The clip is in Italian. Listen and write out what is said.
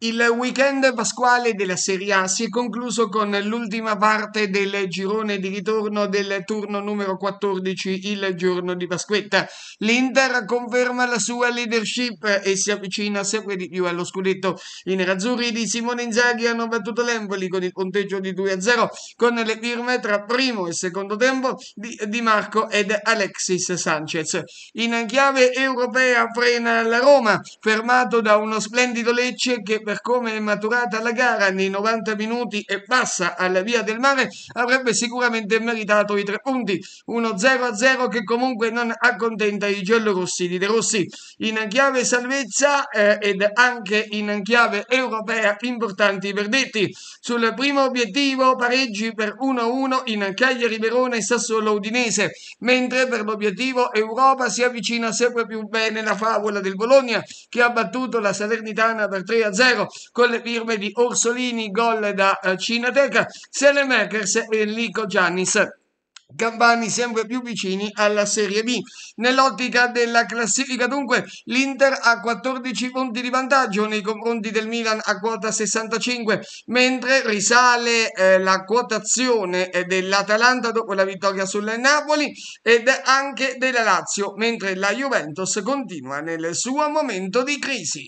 Il weekend pasquale della Serie A si è concluso con l'ultima parte del girone di ritorno del turno numero 14 il giorno di Pasquetta. L'Inter conferma la sua leadership e si avvicina sempre di più allo scudetto. I nerazzurri di Simone Inzaghi hanno battuto l'Empoli con il punteggio di 2-0 con le firme tra primo e secondo tempo di, di Marco ed Alexis Sanchez. In chiave europea frena la Roma, fermato da uno splendido Lecce che per come è maturata la gara nei 90 minuti e passa alla via del mare, avrebbe sicuramente meritato i tre punti. Uno 0-0 che comunque non accontenta i giallorossi di De Rossi. In chiave salvezza eh, ed anche in chiave europea importanti verdetti. Sul primo obiettivo pareggi per 1-1 in Cagliari Verona e Sassuolo Udinese, mentre per l'obiettivo Europa si avvicina sempre più bene la favola del Bologna che ha battuto la Salernitana per 3-0. 0 con le firme di Orsolini, gol da eh, Cinateca, Selemakers e Lico Giannis. Campani sempre più vicini alla Serie B. Nell'ottica della classifica dunque l'Inter ha 14 punti di vantaggio nei confronti del Milan a quota 65 mentre risale eh, la quotazione eh, dell'Atalanta dopo la vittoria sul Napoli ed anche della Lazio mentre la Juventus continua nel suo momento di crisi.